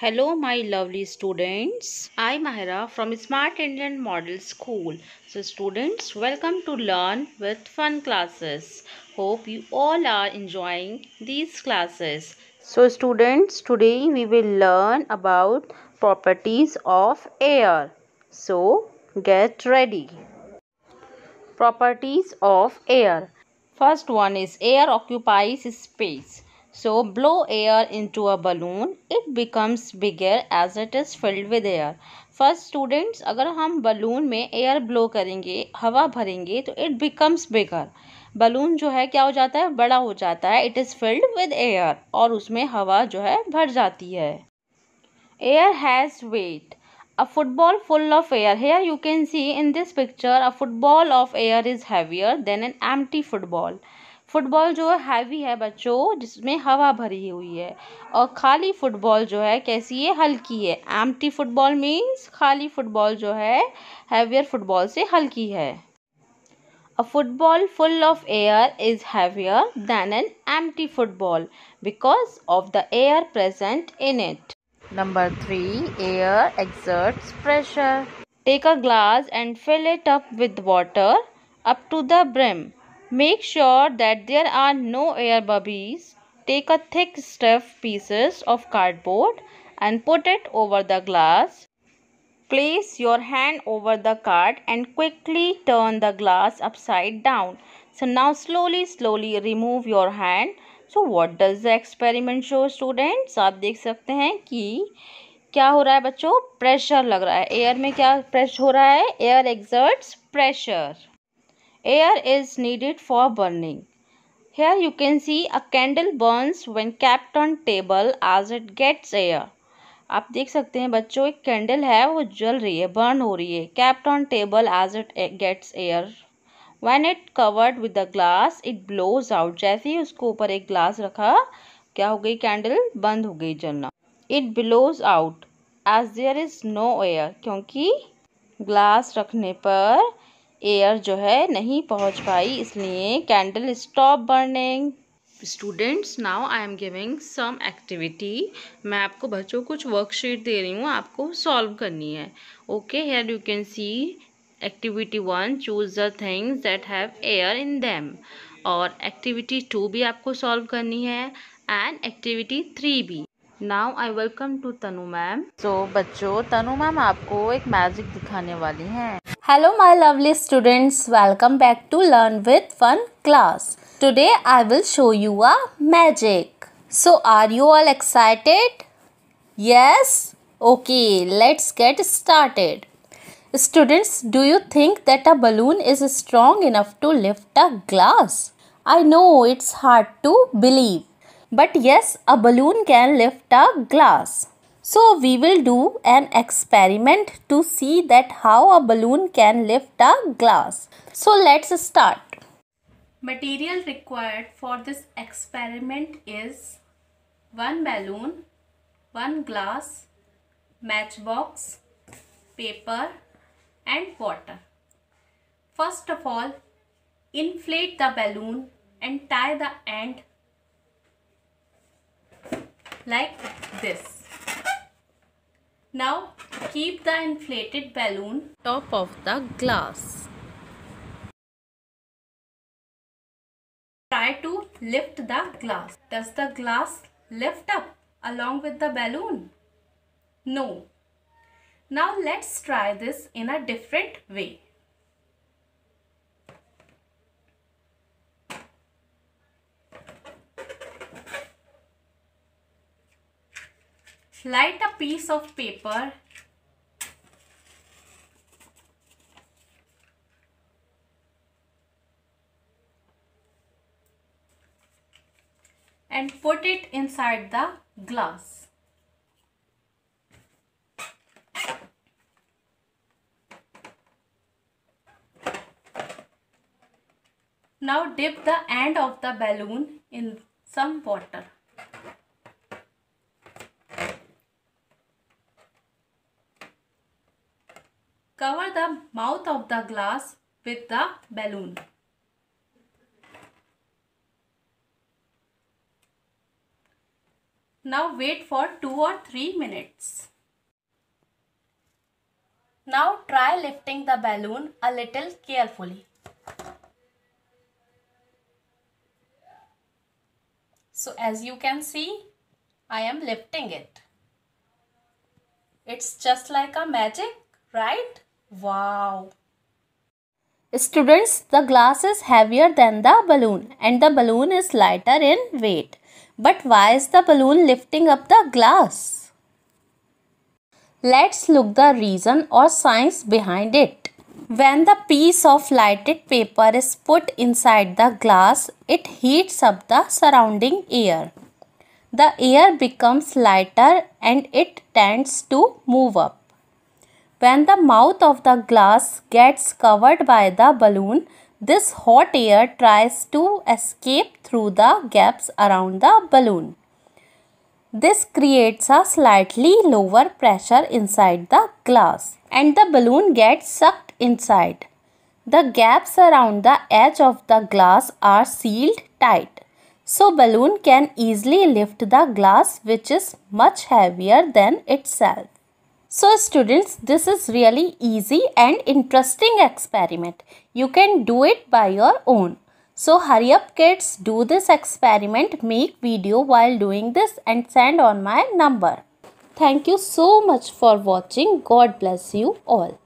Hello my lovely students. I Mahira from Smart Indian Model School. So students welcome to learn with fun classes. Hope you all are enjoying these classes. So students today we will learn about properties of air. So get ready. Properties of air. First one is air occupies space So blow air into a balloon. It becomes bigger as it is filled with air. First students अगर हम balloon में air blow करेंगे हवा भरेंगे तो it becomes bigger balloon जो है क्या हो जाता है बड़ा हो जाता है it is filled with air और उसमें हवा जो है भर जाती है air has weight a football full of air here you can see in this picture a football of air is heavier than an empty football football जो है हैवी है बच्चों जिसमें हवा भरी हुई है और खाली फुटबॉल जो है कैसी है हल्की है एम फुटबॉल मीन्स खाली फुटबॉल जो है हैवियर फुटबॉल से हल्की है a football full of air is heavier than an एम football because of the air present in it number three air exerts pressure take a glass and fill it up with water up to the brim Make sure that there are no air bubbles. Take a thick stiff pieces of cardboard and put it over the glass. Place your hand over the card and quickly turn the glass upside down. So now slowly slowly remove your hand. so what does the experiment show students aap dekh sakte hain ki kya ho raha hai bachcho pressure lag raha hai air mein kya pressure ho raha hai air exerts pressure air is needed for burning here you can see a candle burns when kept on table as it gets air आप देख सकते हैं बच्चों एक candle है वो जल रही है बर्न हो रही है kept on table as it gets air when it covered with the glass it blows out जैसे ही उसको ऊपर एक ग्लास रखा क्या हो गई कैंडल बंद हो गई जलना it blows out as there is no air क्योंकि ग्लास रखने पर एयर जो है नहीं पहुंच पाई इसलिए candle stop burning students now I am giving some activity मैं आपको बच्चों कुछ वर्कशीट दे रही हूँ आपको सॉल्व करनी है okay here you can see activity one choose the things that have air in them और एक्टिविटी टू भी आपको सॉल्व करनी है एंड एक्टिविटी थ्री भी now I welcome to Tanu ma'am so बच्चों तनु मैम आपको एक मैजिक दिखाने वाली हैं Hello my lovely students, welcome back to Learn with Fun class. Today I will show you a magic. So are you all excited? Yes? Okay, let's get started. Students, do you think that a balloon is strong enough to lift a glass? I know it's hard to believe. But yes, a balloon can lift a glass. So we will do an experiment to see that how a balloon can lift a glass. So let's start. Material required for this experiment is one balloon, one glass, matchbox, paper and water. First of all, inflate the balloon and tie the end like this. Now keep the inflated balloon top of the glass. Try to lift the glass. Does the glass lift up along with the balloon? No. Now let's try this in a different way. Slide a piece of paper and put it inside the glass. Now dip the end of the balloon in some water. Cover the mouth of the glass with the balloon. Now wait for 2 or 3 minutes. Now try lifting the balloon a little carefully. So as you can see, I am lifting it. It's just like a magic, right? Wow. Students, the glass is heavier than the balloon and the balloon is lighter in weight. But why is the balloon lifting up the glass? Let's look the reason or science behind it. When the piece of lighted paper is put inside the glass, it heats up the surrounding air. The air becomes lighter and it tends to move up. When the mouth of the glass gets covered by the balloon, this hot air tries to escape through the gaps around the balloon. This creates a slightly lower pressure inside the glass and the balloon gets sucked inside. The gaps around the edge of the glass are sealed tight. So balloon can easily lift the glass which is much heavier than itself. So students, this is really easy and interesting experiment. You can do it by your own. So hurry up kids, do this experiment, make video while doing this and send on my number. Thank you so much for watching. God bless you all.